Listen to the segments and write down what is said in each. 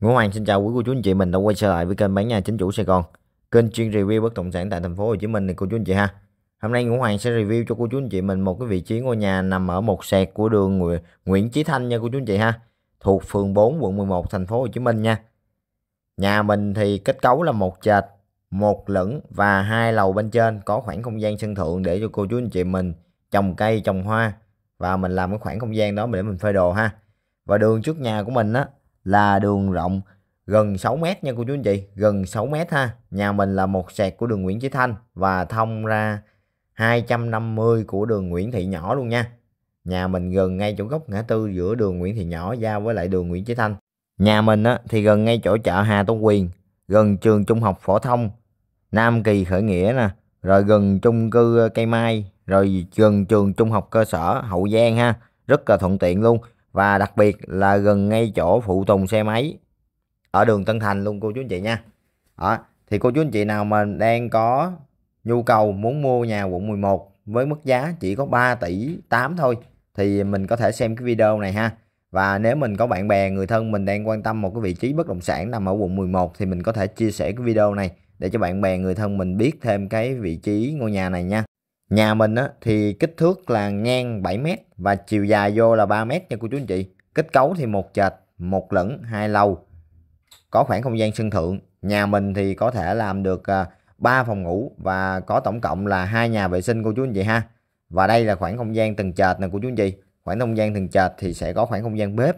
Ngũ Hoàng xin chào quý cô chú anh chị mình đã quay trở lại với kênh bán nhà chính chủ Sài Gòn, kênh chuyên review bất động sản tại thành phố Hồ Chí Minh này cô chú anh chị ha. Hôm nay Ngũ Hoàng sẽ review cho cô chú anh chị mình một cái vị trí ngôi nhà nằm ở một sẹt của đường Nguyễn, Chí Thanh nha cô chú anh chị ha, thuộc phường 4 quận 11 thành phố Hồ Chí Minh nha. Nhà mình thì kết cấu là một trệt, một lửng và hai lầu bên trên có khoảng không gian sân thượng để cho cô chú anh chị mình trồng cây, trồng hoa và mình làm cái khoảng không gian đó để mình phơi đồ ha. Và đường trước nhà của mình á là đường rộng gần 6 mét nha cô chú anh chị, gần 6 mét ha. Nhà mình là một sẹt của đường Nguyễn Chí Thanh và thông ra 250 của đường Nguyễn Thị Nhỏ luôn nha. Nhà mình gần ngay chỗ góc ngã tư giữa đường Nguyễn Thị Nhỏ giao với lại đường Nguyễn Chí Thanh. Nhà mình á, thì gần ngay chỗ chợ Hà Tôn Quyền, gần trường trung học phổ thông Nam Kỳ Khởi Nghĩa nè, rồi gần chung cư ờ, Cây Mai, rồi gần trường trung học cơ sở Hậu Giang ha, rất là thuận tiện luôn và đặc biệt là gần ngay chỗ phụ tùng xe máy ở đường Tân Thành luôn cô chú anh chị nha. Đó. Thì cô chú anh chị nào mà đang có nhu cầu muốn mua nhà quận 11 với mức giá chỉ có 3 tỷ 8 thôi thì mình có thể xem cái video này ha. Và nếu mình có bạn bè, người thân mình đang quan tâm một cái vị trí bất động sản nằm ở quận 11 thì mình có thể chia sẻ cái video này để cho bạn bè, người thân mình biết thêm cái vị trí ngôi nhà này nha. Nhà mình á, thì kích thước là ngang 7 mét và chiều dài vô là 3 mét nha cô chú anh chị. Kết cấu thì một trệt, một lửng, hai lầu. Có khoảng không gian sân thượng. Nhà mình thì có thể làm được 3 à, phòng ngủ và có tổng cộng là hai nhà vệ sinh cô chú anh chị ha. Và đây là khoảng không gian từng trệt nè cô chú anh chị. Khoảng không gian từng trệt thì sẽ có khoảng không gian bếp.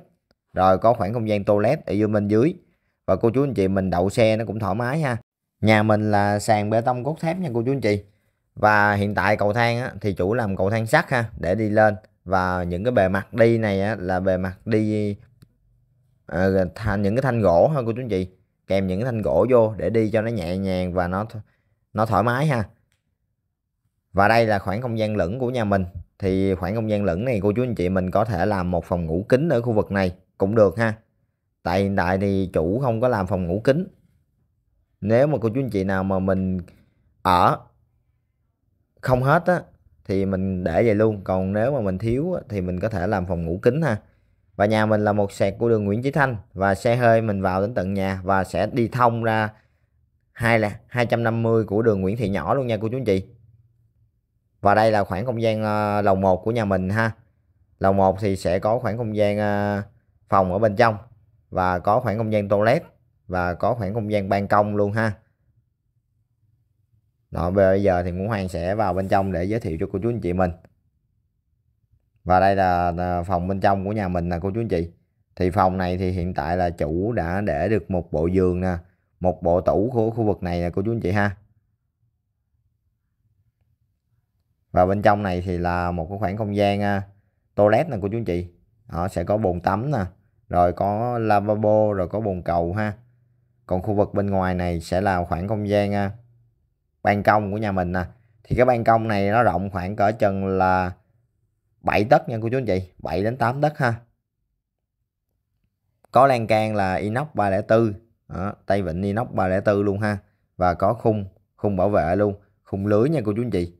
Rồi có khoảng không gian toilet ở dưới bên dưới. Và cô chú anh chị mình đậu xe nó cũng thoải mái ha. Nhà mình là sàn bê tông cốt thép nha cô chú anh chị và hiện tại cầu thang á, thì chủ làm cầu thang sắt ha để đi lên và những cái bề mặt đi này á, là bề mặt đi à, ờ, thành những cái thanh gỗ ha cô chú anh chị kèm những cái thanh gỗ vô để đi cho nó nhẹ nhàng và nó nó thoải mái ha và đây là khoảng không gian lửng của nhà mình thì khoảng không gian lửng này cô chú anh chị mình có thể làm một phòng ngủ kính ở khu vực này cũng được ha tại hiện tại thì chủ không có làm phòng ngủ kính nếu mà cô chú anh chị nào mà mình ở không hết á thì mình để vậy luôn còn nếu mà mình thiếu thì mình có thể làm phòng ngủ kính ha và nhà mình là một sẹt của đường Nguyễn Chí Thanh và xe hơi mình vào đến tận nhà và sẽ đi thông ra hai là 250 của đường Nguyễn Thị Nhỏ luôn nha cô chú anh chị và đây là khoảng không gian ờ, lầu 1 của nhà mình ha lầu 1 thì sẽ có khoảng không gian ờ, phòng ở bên trong và có khoảng không gian toilet và có khoảng không gian ban công luôn ha đó bây giờ thì Nguyễn Hoàng sẽ vào bên trong để giới thiệu cho cô chú anh chị mình và đây là phòng bên trong của nhà mình nè cô chú anh chị thì phòng này thì hiện tại là chủ đã để được một bộ giường nè một bộ tủ của khu vực này nè cô chú anh chị ha và bên trong này thì là một cái khoảng không gian à, toilet nè cô chú anh chị họ sẽ có bồn tắm nè rồi có lavabo rồi có bồn cầu ha còn khu vực bên ngoài này sẽ là khoảng không gian à, ban công của nhà mình nè thì cái ban công này nó rộng khoảng cỡ chừng là 7 tấc nha cô chú anh chị 7 đến 8 tấc ha có lan can là inox 304 đó, tay vịnh inox 304 luôn ha và có khung khung bảo vệ luôn khung lưới nha cô chú anh chị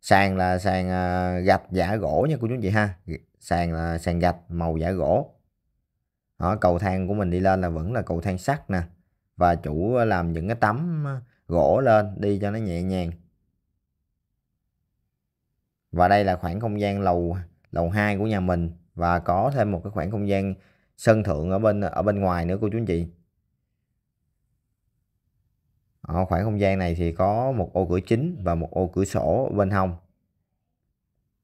sàn là sàn à, gạch giả gỗ nha cô chú anh chị ha sàn là sàn gạch màu giả gỗ đó, cầu thang của mình đi lên là vẫn là cầu thang sắt nè và chủ làm những cái tấm gỗ lên đi cho nó nhẹ nhàng và đây là khoảng không gian lầu lầu 2 của nhà mình và có thêm một cái khoảng không gian sân thượng ở bên ở bên ngoài nữa cô chú anh chị ở khoảng không gian này thì có một ô cửa chính và một ô cửa sổ bên hông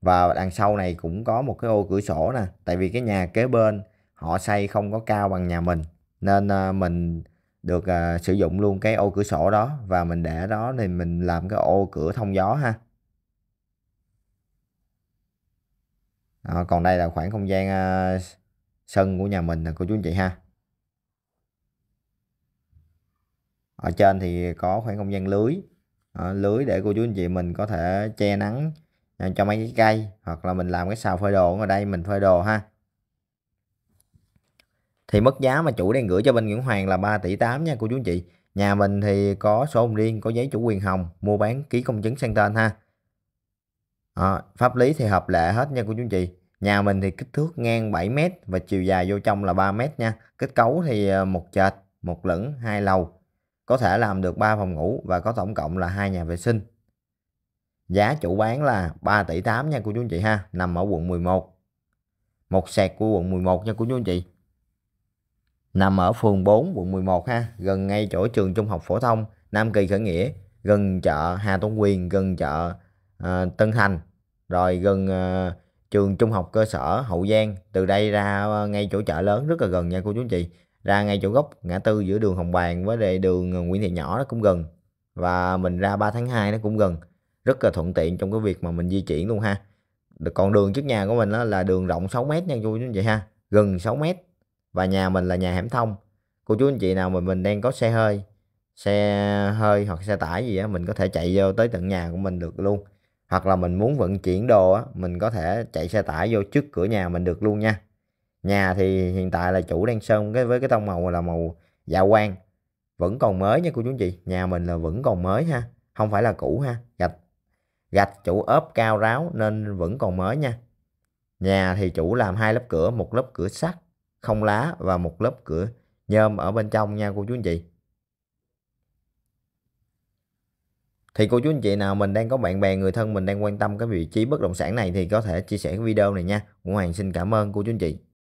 và đằng sau này cũng có một cái ô cửa sổ nè tại vì cái nhà kế bên họ xây không có cao bằng nhà mình nên ờ, mình được à, sử dụng luôn cái ô cửa sổ đó và mình để đó thì mình làm cái ô cửa thông gió ha đó, còn đây là khoảng không gian à, sân của nhà mình nè cô chú anh chị ha ở trên thì có khoảng không gian lưới à, lưới để cô chú anh chị mình có thể che nắng à, cho mấy cái cây hoặc là mình làm cái xào phơi đồ ở đây mình phơi đồ ha thì mất giá mà chủ đang gửi cho bên Nguyễn Hoàng là 3 tỷ 8 nha cô chú chị nhà mình thì có sổ hồng riêng có giấy chủ quyền hồng mua bán ký công chứng sang tên ha à, pháp lý thì hợp lệ hết nha cô chú chị nhà mình thì kích thước ngang 7m và chiều dài vô trong là 3m nha kết cấu thì ờ, một trệt một lửng hai lầu có thể làm được 3 phòng ngủ và có tổng cộng là hai nhà vệ sinh giá chủ bán là 3 tỷ 8 nha cô chú chị ha nằm ở quận 11 một sẹt của quận 11 nha cô chú chị nằm ở phường 4 quận 11 ha, gần ngay chỗ trường trung học phổ thông Nam Kỳ Khởi Nghĩa, gần chợ Hà Tôn Quyền, gần chợ uh, Tân Thành, rồi gần uh, trường trung học cơ sở Hậu Giang, từ đây ra uh, ngay chỗ chợ lớn rất là gần nha cô chú anh chị. Ra ngay chỗ gốc ngã tư giữa đường Hồng Bàng với đường Nguyễn Thị Nhỏ nó cũng gần. Và mình ra 3 tháng 2 nó cũng gần. Rất là thuận tiện trong cái việc mà mình di chuyển luôn ha. Còn đường trước nhà của mình đó là đường rộng 6 mét nha cô chú anh chị ha. Gần 6 mét và nhà mình là nhà hẻm thông cô chú anh chị nào mà mình đang có xe hơi xe hơi hoặc xe tải gì á mình có thể chạy vô tới tận nhà của mình được luôn hoặc là mình muốn vận chuyển đồ á mình có thể chạy xe tải vô trước cửa nhà mình được luôn nha nhà thì hiện tại là chủ đang sơn cái với cái tông màu là màu dạ quang vẫn còn mới nha cô chú anh chị nhà mình là vẫn còn mới ha không phải là cũ ha gạch gạch chủ ốp cao ráo nên vẫn còn mới nha nhà thì chủ làm hai lớp cửa một lớp cửa sắt không lá và một lớp cửa nhôm ở bên trong nha cô chú anh chị. Thì cô chú anh chị nào mình đang có bạn bè người thân mình đang quan tâm cái vị trí bất động sản này thì có thể chia sẻ cái video này nha. Ngũ Hoàng xin cảm ơn cô chú anh chị.